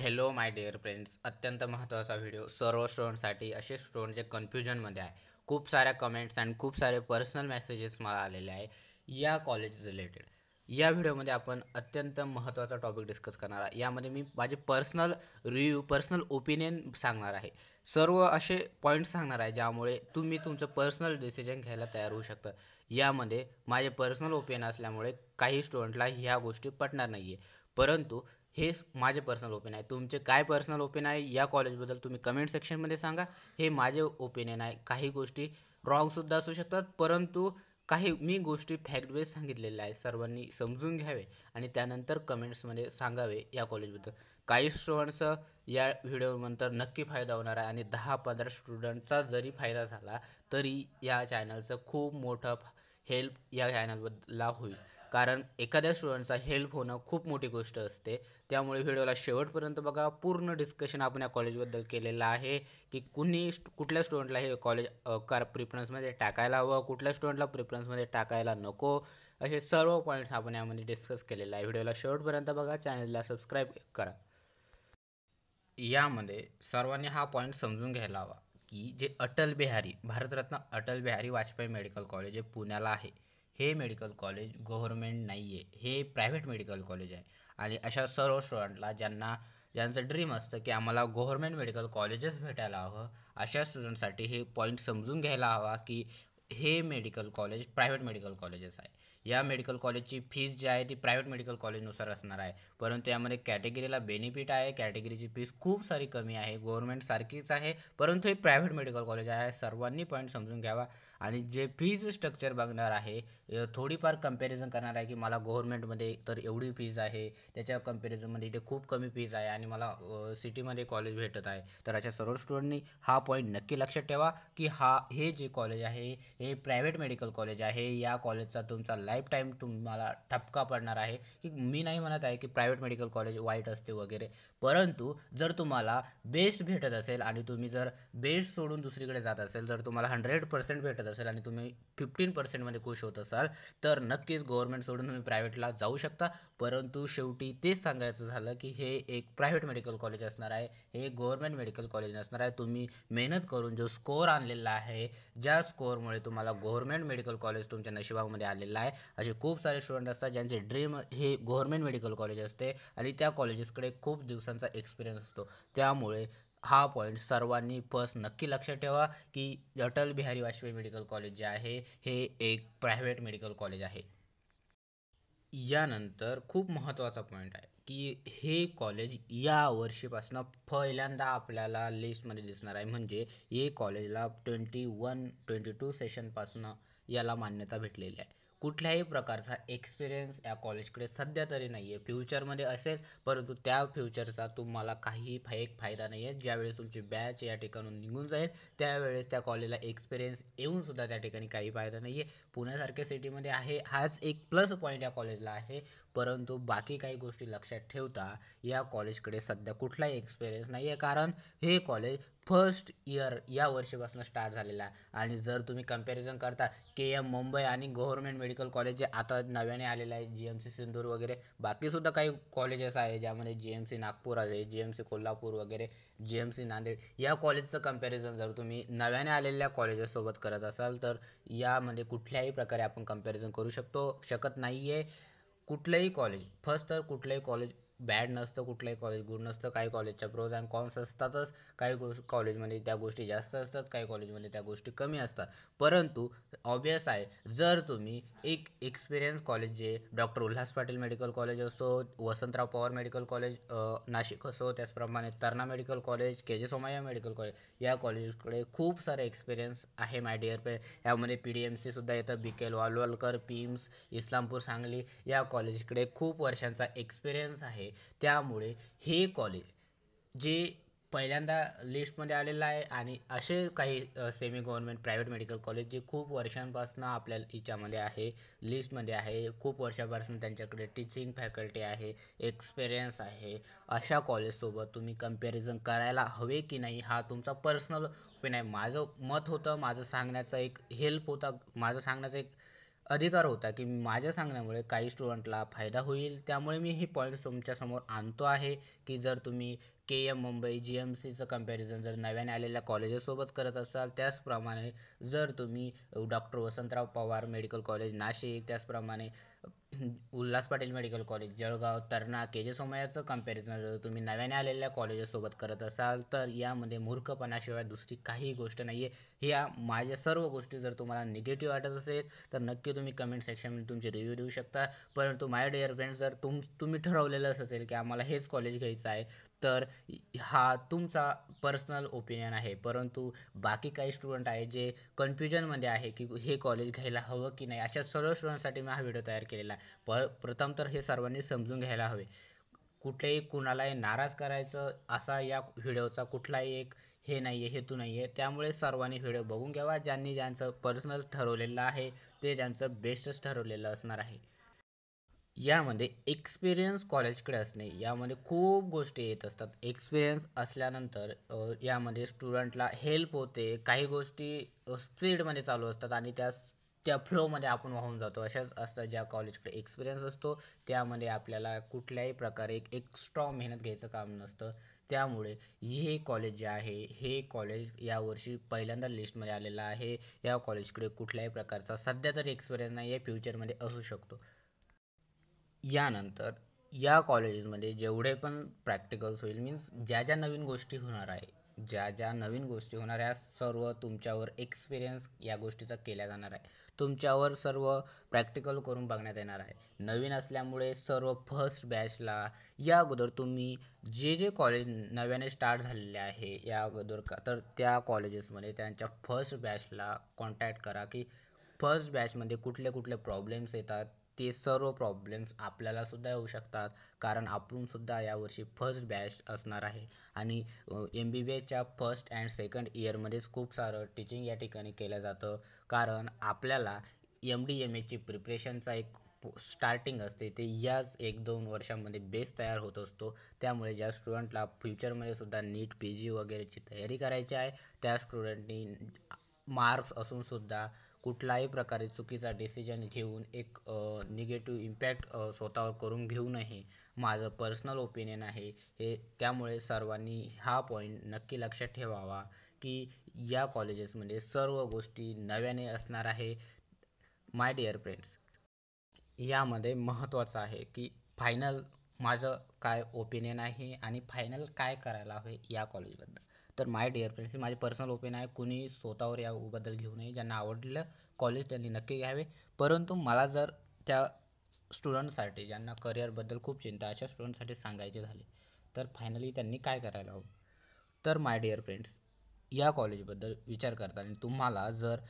hello माय dear friends अत्यंत महत्त्वाचा video सर्व स्टुडंटसाठी असे स्टुडंट जे कन्फ्युजनमध्ये आहे खूप साऱ्या कमेंट्स आणि खूप सारे पर्सनल मेसेजेस मला आलेले आहे या कॉलेज रिलेटेड या व्हिडिओमध्ये आपण अत्यंत महत्त्वाचा टॉपिक डिस्कस करणार आहे यामध्ये मी माझे पर्सनल रिव्ह्यू पर्सनल ओपिनियन सांगणार आहे सर्व असे पॉईंट्स सांगणार आहे ज्यामुळे तुम्ही तुमचं पर्सनल डिसिजन घ्यायला तयार होऊ शकता यामध्ये माझे पर्सनल ओपिनियन असल्यामुळे काही स्टुडंटला ह्या गोष्टी पटणार नाही आहे परंतु हे माझे पर्सनल ओपिनियन आहे तुमचे काय पर्सनल ओपिनियन आहे या कॉलेजबद्दल तुम्ही कमेंट सेक्शनमध्ये सांगा हे माझे ओपिनियन आहे काही गोष्टी रॉंगसुद्धा असू शकतात परंतु काही मी गोष्टी फॅक्ट बेस सांगितलेल्या आहे सर्वांनी समजून घ्यावे आणि त्यानंतर कमेंट्समध्ये सांगावे या कॉलेजबद्दल काही स्टुडंट्स या व्हिडिओनंतर नक्की फायदा होणार आहे आणि दहा पंधरा स्टुडंटचा जरी फायदा झाला तरी या चॅनलचं खूप मोठं हेल्प या चॅनलबद्दला होईल कारण एखाद्या स्टुडंटचा हेल्प होणं खूप मोठी गोष्ट असते त्यामुळे व्हिडिओला शेवटपर्यंत बघा पूर्ण डिस्कशन आपण या कॉलेजबद्दल केलेलं आहे की कुणी कुठल्या स्टुडंटला हे कॉलेज कार प्रिफरन्समध्ये टाकायला हवं कुठल्या स्टुडंटला प्रिफरन्समध्ये टाकायला नको असे सर्व पॉईंट्स आपण यामध्ये डिस्कस केलेला आहे व्हिडिओला शेवटपर्यंत बघा चॅनलला सबस्क्राईब करा यामध्ये सर्वांनी हा पॉईंट समजून घ्यायला हवा की जे अटल बिहारी भारतरत्न अटल बिहारी वाजपेयी मेडिकल कॉलेज हे पुण्याला आहे हे मेडिकल कॉलेज गव्हर्मेंट नाही आहे हे प्रायव्हेट मेडिकल कॉलेज आहे आणि अशा सर्व स्टुडंटला ज्यांना ज्यांचं ड्रीम असतं की आम्हाला गव्हर्मेंट मेडिकल कॉलेजच भेटायला हवं अशा स्टुडंटसाठी हे पॉईंट समजून घ्यायला हवा की हे medical college private medical colleges आहे या मेडिकल कॉलेजची फीज जी आहे ती प्रायव्हेट मेडिकल कॉलेजनुसार असणार आहे परंतु यामध्ये कॅटेगरीला बेनिफिट आहे कॅटेगरीची फीज खूप सारी कमी आहे सारखीच आहे परंतु हे प्रायव्हेट मेडिकल कॉलेज आहे सर्वांनी पॉईंट समजून घ्यावा आणि जे फीज स्ट्रक्चर बघणार आहे थोडीफार कम्पॅरिझन करणार आहे की मला गव्हर्नमेंटमध्ये तर एवढी फीज आहे त्याच्या कम्पॅरिझनमध्ये इथे खूप कमी फीज आहे आणि मला सिटीमध्ये कॉलेज भेटत आहे तर अशा सर्व स्टुडंटनी हा पॉईंट नक्की लक्षात ठेवा की हा हे जे कॉलेज आहे हे प्रायव्हेट मेडिकल कॉलेज आहे या कॉलेजचा तुमचा लाईफ टाईम तुम्हाला ठपका पडणार आहे की मी नाही म्हणत आहे की प्रायव्हेट मेडिकल कॉलेज वाईट असते वगैरे परंतु जर तुम्हाला बेस्ट भेटत असेल आणि तुम्ही जर बेस्ट सोडून दुसरीकडे जात असेल जर तुम्हाला हंड्रेड पर्सेंट भेटत असेल आणि तुम्ही फिफ्टीन पर्सेंटमध्ये खुश होत असाल तर नक्कीच गव्हर्मेंट सोडून तुम्ही प्रायव्हेटला जाऊ शकता परंतु शेवटी तेच सांगायचं झालं की हे एक प्रायव्हेट मेडिकल कॉलेज असणार आहे हे गव्हर्मेंट मेडिकल कॉलेज नसणार आहे तुम्ही मेहनत करून जो स्कोअर आणलेला आहे ज्या स्कोअरमुळे तुम्हाला गव्हर्मेंट मेडिकल कॉलेज तुमच्या नशिबामध्ये आलेलं आहे असे खूप सारे स्टुडंट असतात ज्यांचे ड्रीम हे गव्हर्मेंट मेडिकल कॉलेज असते आणि त्या कॉलेजेसकडे खूप दिवसांचा एक्सपिरियन्स असतो त्यामुळे हा पॉईंट सर्वांनी फर्स्ट नक्की लक्षात ठेवा की अटल बिहारी वाजपेयी मेडिकल कॉलेज जे आहे हे एक प्रायव्हेट मेडिकल कॉलेज आहे यानंतर खूप महत्त्वाचा पॉईंट आहे की हे कॉलेज या वर्षीपासनं पहिल्यांदा आपल्याला लिस्टमध्ये दिसणार आहे म्हणजे हे कॉलेजला ट्वेंटी वन ट्वेंटी टू सेशनपासून याला मान्यता भेटलेली आहे कुठल्याही प्रकारचा एक्सपिरियन्स या कॉलेजकडे सध्या तरी नाही आहे फ्युचरमध्ये असेल परंतु त्या फ्युचरचा तुम्हाला काहीही एक फायदा नाही आहे ज्यावेळेस तुमची बॅच या ठिकाणून निघून जाईल त्यावेळेस त्या कॉलेजला एक्सपिरियन्स येऊनसुद्धा त्या ठिकाणी काही फायदा नाही आहे पुण्यासारख्या सिटीमध्ये आहे हाच एक प्लस पॉईंट या कॉलेजला आहे परंतु बाकी काही गोष्टी लक्षात ठेवता या कॉलेजकडे सध्या कुठलाही एक्सपिरियन्स नाही आहे कारण हे कॉलेज फर्स्ट इयर या वर्षीपासून स्टार्ट झालेला आहे आणि जर तुम्ही कंपॅरिझन करता के एम मुंबई आणि गव्हर्मेंट मेडिकल कॉलेज जे आता नव्याने आलेलं आहे जी एम सी सिंदूर वगैरे बाकीसुद्धा काही कॉलेजेस आहे ज्यामध्ये जी एम सी नागपूर आहे जी एम सी कोल्हापूर वगैरे जी एम सी नांदेड या कॉलेजचं कम्पॅरिझन जर तुम्ही नव्याने आलेल्या कॉलेजेससोबत करत असाल तर यामध्ये कुठल्याही प्रकारे आपण कंपॅरिझन करू शकतो शकत नाही आहे कुठलंही कॉलेज फर्स्ट तर कुठलंही कॉलेज बॅड नसतं कुठलंही कॉलेज गुड नसतं काही कॉलेजच्या प्रोज अँड कॉन्स असतातच काही गोष कॉलेजमध्ये त्या गोष्टी जास्त असतात काही कॉलेजमध्ये त्या गोष्टी कमी असतात परंतु ऑबियस आहे जर तुम्ही एक एक्सपिरियन्स कॉलेज जे doctor Ulhas Patil medical college असो वसंतराव पवार मेडिकल कॉलेज नाशिक असो त्याचप्रमाणे तरणा मेडिकल कॉलेज के जे सोमय्या मेडिकल कॉलेज या कॉलेजकडे खूप सारे एक्सपिरियन्स आहे माय डिअर पे यामध्ये पी डी एम सीसुद्धा येतं बी के वालवलकर पीम्स इस्लामपूर सांगली या कॉलेजकडे खूप वर्षांचा एक्सपिरियन्स आहे त्यामुळे हे कॉलेज जे पहिल्यांदा लिस्टमध्ये आलेलं आहे आणि असे काही semi government private medical college जे खूप वर्षांपासून आपल्या हिच्यामध्ये आहे लिस्टमध्ये आहे खूप वर्षापासून त्यांच्याकडे टीचिंग फॅकल्टी आहे एक्सपिरियन्स आहे अशा कॉलेजसोबत तुम्ही कम्पॅरिझन करायला हवे की नाही हा तुमचा पर्सनल ओपिनियन आहे माझं मत होतं माझं सांगण्याचा एक हेल्प होता माझं सांगण्याचं एक अधिकार होता की माझ्या सांगण्यामुळे काही स्टुडंटला फायदा होईल त्यामुळे मी हे पॉईंट्स तुमच्यासमोर आणतो आहे की जर तुम्ही K M Mumbai G M सीचं कम्पॅरिझन जर नव्याने आलेल्या कॉलेजेससोबत करत असाल त्याचप्रमाणे जर तुम्ही doctor Vasantrao Pawar medical college Nashik त्याचप्रमाणे उल्हास पाटील मेडिकल कॉलेज जळगाव तरणा के जे सोमयाचं कम्पॅरिझन जर तुम्ही नव्याने आलेल्या कॉलेजेससोबत करत असाल तर यामध्ये मूर्खपणाशिवाय दुसरी काही गोष्ट नाही आहे ह्या माझ्या सर्व गोष्टी जर तुम्हाला निगेटिव्ह वाटत असेल तर नक्की तुम्ही कमेंट सेक्शनमध्ये तुमचे रिव्ह्यू देऊ शकता परंतु माय डिअर फ्रेंड्स जर तुम तुम्ही ठरवलेलंच असेल की आम्हाला हेच कॉलेज घ्यायचं आहे तर हा तुमचा पर्सनल ओपिनियन आहे परंतु बाकी काही स्टुडंट आहे जे कन्फ्युजनमध्ये आहे की हे कॉलेज घ्यायला हवं की नाही अशा सर्व स्टुडंटसाठी मी हा व्हिडिओ तयार केलेला आहे प प्रथम तर हे सर्वांनी समजून घ्यायला हवे कुठलेही कुणालाही नाराज करायचं असा या व्हिडिओचा कुठलाही एक हे नाही आहे हेतू नाही आहे त्यामुळे सर्वांनी व्हिडिओ बघून घ्यावा ज्यांनी ज्यांचं पर्सनल ठरवलेलं आहे ते त्यांचं बेस्टच ठरवलेलं असणार आहे यामध्ये एक्सपिरियन्स कॉलेजकडे असणे यामध्ये खूप गोष्टी येत असतात एक्सपिरियन्स असल्यानंतर यामध्ये स्टुडंटला हेल्प होते काही गोष्टी स्पीडमध्ये चालू असतात आणि त्या त्या फ्लोमध्ये आपण वाहून जातो अशाच असतात ज्या कॉलेजकडे एक्सपिरियन्स असतो त्यामध्ये आपल्याला कुठल्याही प्रकारे एक एक्स्ट्रा मेहनत घ्यायचं काम नसतं त्यामुळे हे कॉलेज जे आहे हे कॉलेज यावर्षी पहिल्यांदा लिस्टमध्ये आलेलं आहे या कॉलेजकडे कुठल्याही प्रकारचा सध्या तरी एक्सपिरियन्स नाही आहे फ्युचरमध्ये असू शकतो यानंतर या कॉलेजेसमध्ये जेवढे पण प्रॅक्टिकल्स होईल मीन्स ज्या ज्या नवीन गोष्टी होणार आहे ज्या ज्या नवीन गोष्टी होणाऱ्या सर्व तुमच्यावर एक्सपिरियन्स या गोष्टीचा केल्या जाणार आहे तुमच्यावर सर्व प्रॅक्टिकल करून बघण्यात येणार आहे नवीन असल्यामुळे सर्व फर्स्ट बॅचला या अगोदर तुम्ही जे जे कॉलेज नव्याने स्टार्ट झालेले आहे या अगोदर का तर त्या कॉलेजेसमध्ये त्यांच्या फर्स्ट बॅचला कॉन्टॅक्ट करा की फर्स्ट बॅचमध्ये कुठले कुठले प्रॉब्लेम्स येतात ते सर्व प्रॉब्लेम्स आपल्यालासुद्धा येऊ शकतात कारण आपणसुद्धा यावर्षी फर्स्ट बॅच असणार आहे आणि एम बी बी एच्या फर्स्ट अँड सेकंड इयरमध्येच खूप सारं टीचिंग या ठिकाणी केलं जातं कारण आपल्याला एम डी एम एची प्रिपरेशनचा एक स्टार्टिंग असते ते याच एक दोन वर्षामध्ये बेस तयार होत असतो त्यामुळे ज्या स्टुडंटला फ्युचरमध्ये सुद्धा नीट पी जी वगैरेची तयारी करायची आहे त्या स्टुडंटनी मार्क्स असूनसुद्धा कुठलाही प्रकारे चुकीचा डिसिजन घेऊन एक निगेटिव्ह इम्पॅक्ट स्वतःवर करून घेऊ नये माझं पर्सनल ओपिनियन आहे हे त्यामुळे सर्वांनी हा पॉईंट नक्की लक्षात ठेवावा की या कॉलेजेसमध्ये सर्व गोष्टी नव्याने असणार आहे माय डिअर फ्रेंड्स यामध्ये महत्त्वाचं आहे की फायनल माझं काय ओपिनियन आहे आणि फायनल काय करायला हवे या कॉलेजबद्दल तर माय डिअर फ्रेंड्स माझे पर्सनल ओपिनियन आहे कुणी स्वतःवर याबद्दल घेऊ नये ज्यांना आवडलं कॉलेज त्यांनी नक्की घ्यावे परंतु मला जर त्या स्टुडंटसाठी ज्यांना करिअरबद्दल खूप चिंता अशा स्टुडंटसाठी सांगायचे झाले तर फायनली त्यांनी काय करायला हवं तर माय डिअर फ्रेंड्स या कॉलेजबद्दल विचार आणि तुम्हाला जर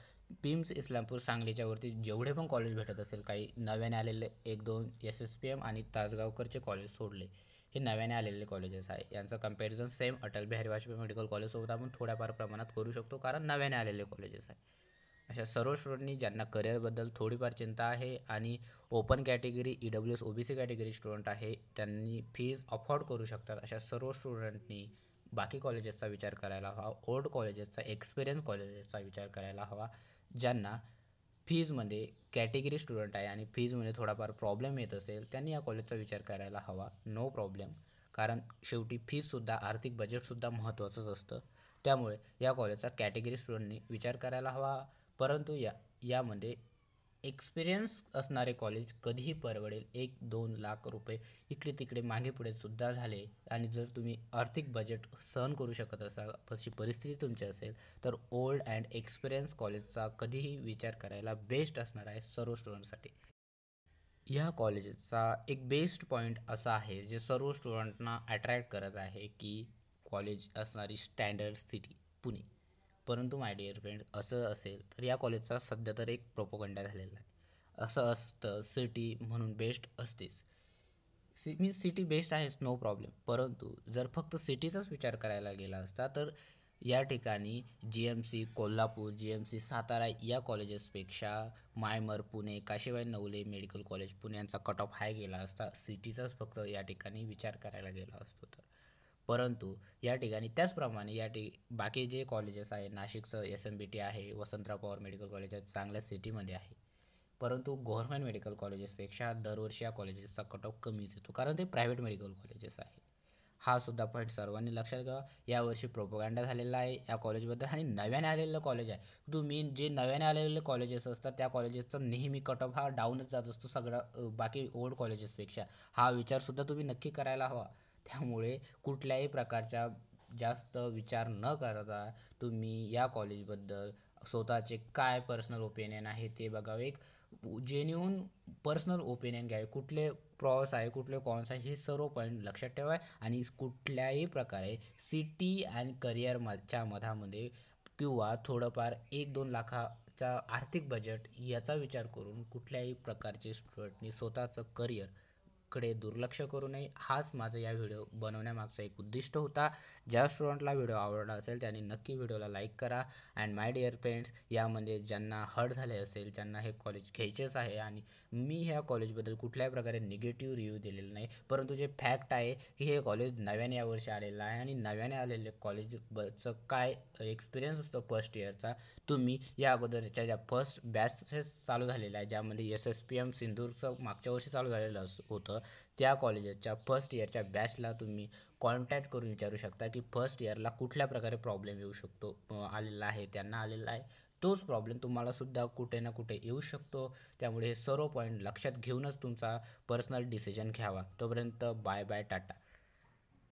पिम्स इस्लामपूर सांगलीच्या वरती जेवढे पण कॉलेज भेटत असेल काही नव्याने आलेले एक दोन एस एस पी एम आणि तासगावकरचे कॉलेज सोडले हे नव्याने आलेले कॉलेजेस आहे यांचं comparison same Atal Bihari Vajpayee medical कॉलेजसोबत आपण थोड्याफार प्रमाणात करू शकतो कारण नव्याने आलेले कॉलेजेस आहे अशा सर्व स्टुडंटनी ज्यांना करिअरबद्दल थोडीफार चिंता आहे आणि open category E W S O B C category student आहे त्यांनी फीज अफोर्ड करू शकतात अशा सर्व स्टुडंटनी बाकी कॉलेजेसचा विचार करायला हवा ओल्ड कॉलेजेसचा एक्सपिरियन्स कॉलेजेसचा विचार करायला हवा ज्यांना फीजमध्ये कॅटेगरी स्टुडंट आहे आणि फीजमध्ये थोडाफार प्रॉब्लेम येत असेल त्यांनी या कॉलेजचा विचार करायला हवा नो प्रॉब्लेम कारण शेवटी फीजसुद्धा आर्थिक बजेटसुद्धा महत्त्वाचंच असतं त्यामुळे या कॉलेजचा कॅटेगरी स्टुडंटनी विचार करायला हवा परंतु या यामध्ये एक्सपिरियन्स असणारे कॉलेज कधीही परवडेल एक दोन लाख रुपये इकडे तिकडे मागे पुढे सुद्धा झाले आणि जर तुम्ही आर्थिक बजेट सहन करू शकत असाल अशी परिस्थिती तुमची असेल तर ओल्ड अँड एक्सपिरियन्स कॉलेजचा कधीही विचार करायला बेस्ट असणार आहे सर्व स्टुडंटसाठी ह्या कॉलेजचा एक बेस्ट पॉईंट असा आहे जे सर्व स्टुडंटना अट्रॅक्ट करत आहे की कॉलेज असणारी स्टँडर्ड सिटी पुणे परंतु माय डिअर फ्रेंड असं असेल तर या कॉलेजचा सध्या तर एक प्रोपोगंडा झालेला आहे असं असतं सिटी म्हणून बेस्ट असतेच सि मीन्स सिटी बेस्ट आहेच नो प्रॉब्लेम परंतु जर फक्त सिटीचाच विचार करायला गेला असता तर या ठिकाणी G M C Kolhapur G M C Satara या कॉलेजेसपेक्षा मायमर पुणे काशीबाई नवले मेडिकल कॉलेज यांचा कट ऑफ हाय गेला असता सिटीचाच फक्त या ठिकाणी विचार करायला गेला असतो तर परंतु या ठिकाणी त्याचप्रमाणे या ठिक बाकी जे कॉलेजेस आहे नाशिकचं एस एम बी टी आहे वसंतराव पवार मेडिकल कॉलेज आहे चांगल्या सिटीमध्ये आहे परंतु गव्हर्मेंट मेडिकल कॉलेजेसपेक्षा दरवर्षी या कॉलेजेसचा कट ऑफ कमीच येतो कारण ते प्रायव्हेट मेडिकल कॉलेजेस आहे हा सुद्धा पॉईंट सर्वांनी लक्षात घ्या यावर्षी प्रोपोगँडा झालेला आहे या कॉलेजबद्दल आणि नव्याने आलेलं कॉलेज आहे तुम्ही जे नव्याने आलेले कॉलेजेस असतात त्या कॉलेजेसचा नेहमी कट ऑफ हा डाऊनच जात असतो सगळा बाकी ओल्ड कॉलेजेसपेक्षा हा विचारसुद्धा तुम्ही नक्की करायला हवा त्यामुळे कुठल्याही प्रकारच्या जास्त विचार न करता तुम्ही या कॉलेजबद्दल स्वतःचे काय पर्सनल ओपिनियन आहे ते बघावे एक जेन्युन पर्सनल ओपिनियन घ्यावे कुठले प्रॉस आहे कुठले कॉन्स आहे हे सर्व पॉईंट लक्षात ठेवा आणि कुठल्याही प्रकारे सिटी अँड करिअर मच्या मधामध्ये किंवा थोडंफार एक दोन लाखाचा आर्थिक बजेट याचा विचार करून कुठल्याही प्रकारचे स्टुडंटनी स्वतःचं करिअर कडे दुर्लक्ष करू नये हाच माझा या व्हिडिओ बनवण्यामागचा एक उद्दिष्ट होता ज्या स्टुडंटला व्हिडिओ आवडला असेल त्यांनी नक्की व्हिडिओला लाईक करा अँड माय डिअर फ्रेंड्स यामध्ये ज्यांना हर्ट झाले असेल त्यांना हे कॉलेज घ्यायचेच आहे आणि मी ह्या कॉलेजबद्दल कुठल्याही प्रकारे निगेटिव्ह रिव्ह्यू दिलेला नाही परंतु जे फॅक्ट आहे की हे कॉलेज नव्याने यावर्षी आलेलं आहे आणि नव्याने आलेले कॉलेजचं काय एक्सपिरियन्स असतो फर्स्ट इयरचा तुम्ही या अगोदरच्या ज्या फर्स्ट बॅचेस चालू झालेल्या आहे ज्यामध्ये एस एस पी एम सिंधूरचं मागच्या वर्षी चालू झालेलं होतं त्या कॉलेजेसच्या फर्स्ट इयरच्या बॅचला तुम्ही कॉन्टॅक्ट करून विचारू शकता की फर्स्ट इयरला कुठल्या प्रकारे प्रॉब्लेम येऊ शकतो आलेला आहे त्यांना आलेला आहे तोच प्रॉब्लेम तुम्हाला सुद्धा कुठे ना कुठे येऊ शकतो त्यामुळे हे सर्व पॉईंट लक्षात घेऊनच तुमचा पर्सनल डिसिजन घ्यावा तोपर्यंत बाय बाय टाटा